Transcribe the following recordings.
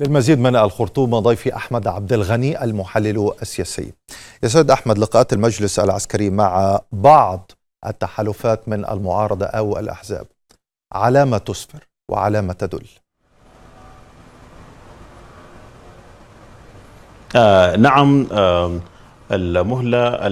للمزيد من الخرطوم ضيفي احمد عبد الغني المحلل السياسي. يا سيد احمد لقاءات المجلس العسكري مع بعض التحالفات من المعارضه او الاحزاب على ما تسفر وعلى ما تدل. آه نعم آه المهله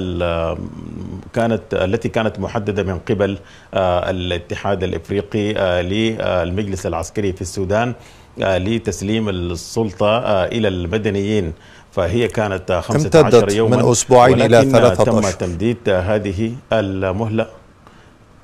كانت التي كانت محددة من قبل آه، الاتحاد الإفريقي آه، للمجلس العسكري في السودان آه، لتسليم السلطة إلى المدنيين فهي كانت 15 يوما من أسبوعين إلى 13 تم تمديد هذه المهلة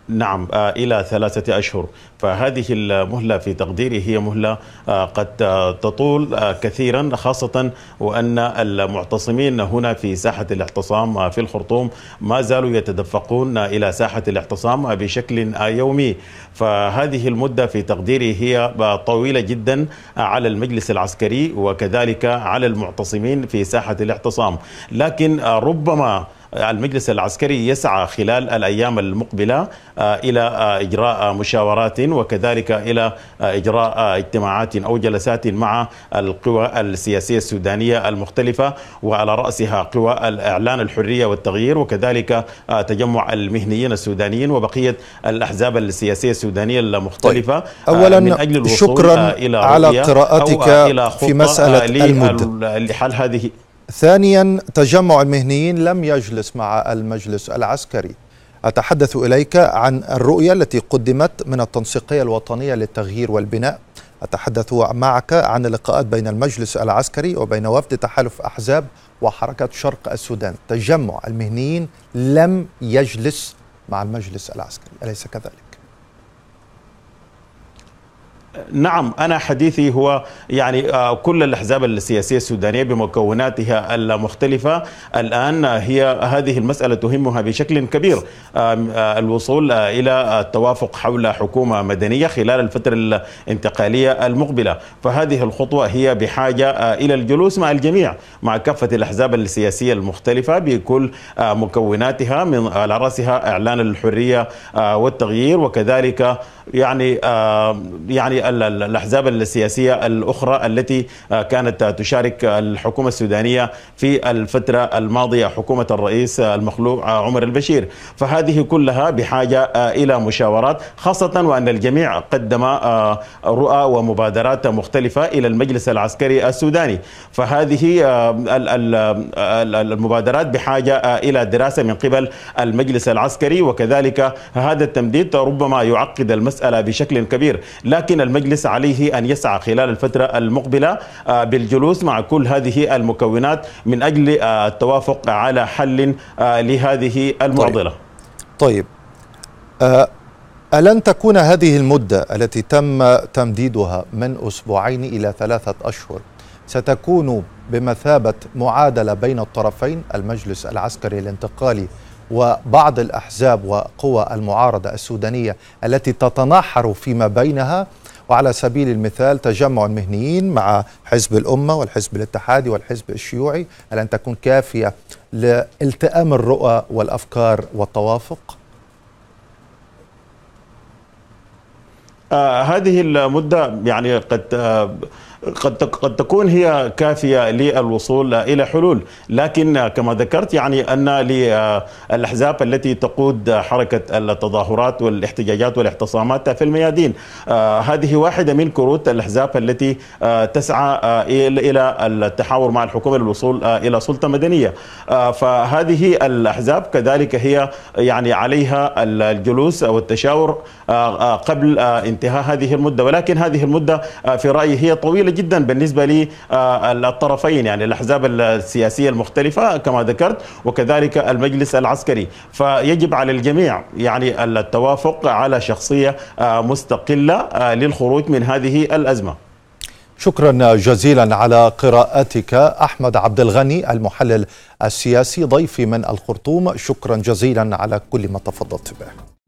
نعم آه، إلى ثلاثة أشهر فهذه المهلة في تقديري هي مهلة آه، قد آه، تطول كثيرا خاصة وأن المعتصمين هنا في ساحة الاعتصام في الخرطوم ما زالوا يتدفقون إلى ساحة الاعتصام بشكل يومي فهذه المدة في تقديري هي طويلة جدا على المجلس العسكري وكذلك على المعتصمين في ساحة الاعتصام لكن ربما المجلس العسكري يسعى خلال الأيام المقبلة آه، إلى آه، إجراء مشاورات وكذلك إلى آه، إجراء اجتماعات أو جلسات مع القوى السياسية السودانية المختلفة وعلى رأسها قوى الإعلان الحرية والتغيير وكذلك تجمع المهنيين السودانيين وبقية الأحزاب السياسية السودانية المختلفة طيب. أولا من أجل الوصول شكرا إلى على قراءتك في مسألة المدة لحل هذه ثانيا تجمع المهنيين لم يجلس مع المجلس العسكري أتحدث إليك عن الرؤية التي قدمت من التنسيقية الوطنية للتغيير والبناء أتحدث معك عن اللقاءات بين المجلس العسكري وبين وفد تحالف أحزاب وحركة شرق السودان تجمع المهنيين لم يجلس مع المجلس العسكري أليس كذلك؟ نعم أنا حديثي هو يعني آه، كل الأحزاب السياسية السودانية بمكوناتها المختلفة الآن هي هذه المسألة تهمها بشكل كبير آه، الوصول آه، إلى التوافق حول حكومة مدنية خلال الفترة الانتقالية المقبلة فهذه الخطوة هي بحاجة إلى الجلوس مع الجميع مع كافة الأحزاب السياسية المختلفة بكل مكوناتها من على رأسها إعلان الحرية والتغيير وكذلك يعني يعني الأحزاب السياسية الأخرى التي آه، كانت تشارك الحكومة السودانية في الفترة الماضية حكومة الرئيس آه، المخلوع آه، عمر البشير فهذه كلها بحاجة إلى مشاورات خاصة وأن الجميع قدم رؤى ومبادرات مختلفة إلى المجلس العسكري السوداني فهذه المبادرات بحاجة إلى دراسة من قبل المجلس العسكري وكذلك هذا التمديد ربما يعقد المسألة بشكل كبير لكن المجلس عليه أن يسعى خلال الفترة المقبلة آه، بالجلوس مع كل هذه المكونات من أجل آه، التوافق على حل آه، لهذه طيب. المعضلة طيب, طيب. ألن تكون هذه المدة التي تم تمديدها من أسبوعين إلى ثلاثة أشهر ستكون بمثابة معادلة بين الطرفين المجلس العسكري الانتقالي وبعض الأحزاب وقوى المعارضة السودانية التي تتناحر فيما بينها وعلى سبيل المثال تجمع المهنيين مع حزب الأمة والحزب الاتحادي والحزب الشيوعي هل أن تكون كافية لالتئام الرؤى والأفكار والتوافق؟ آه هذه المدة يعني قد آه قد قد تكون هي كافيه للوصول الى حلول لكن كما ذكرت يعني ان للاحزاب التي تقود حركه التظاهرات والاحتجاجات والاعتصامات في الميادين آه، هذه واحده من كروت الاحزاب التي آه، تسعى آه، الى التحاور مع الحكومه للوصول الى سلطه مدنيه فهذه الاحزاب كذلك هي يعني عليها الجلوس والتشاور قبل انتهاء هذه المده ولكن هذه المده في رايي هي طويله جدا بالنسبة للطرفين آه، يعني الأحزاب السياسية المختلفة كما ذكرت وكذلك المجلس العسكري فيجب على الجميع يعني التوافق على شخصية آه، مستقلة آه، للخروج من هذه الأزمة شكرا جزيلا على قراءتك احمد عبد الغني المحلل السياسي ضيفي من الخرطوم شكرا جزيلا على كل ما تفضلت به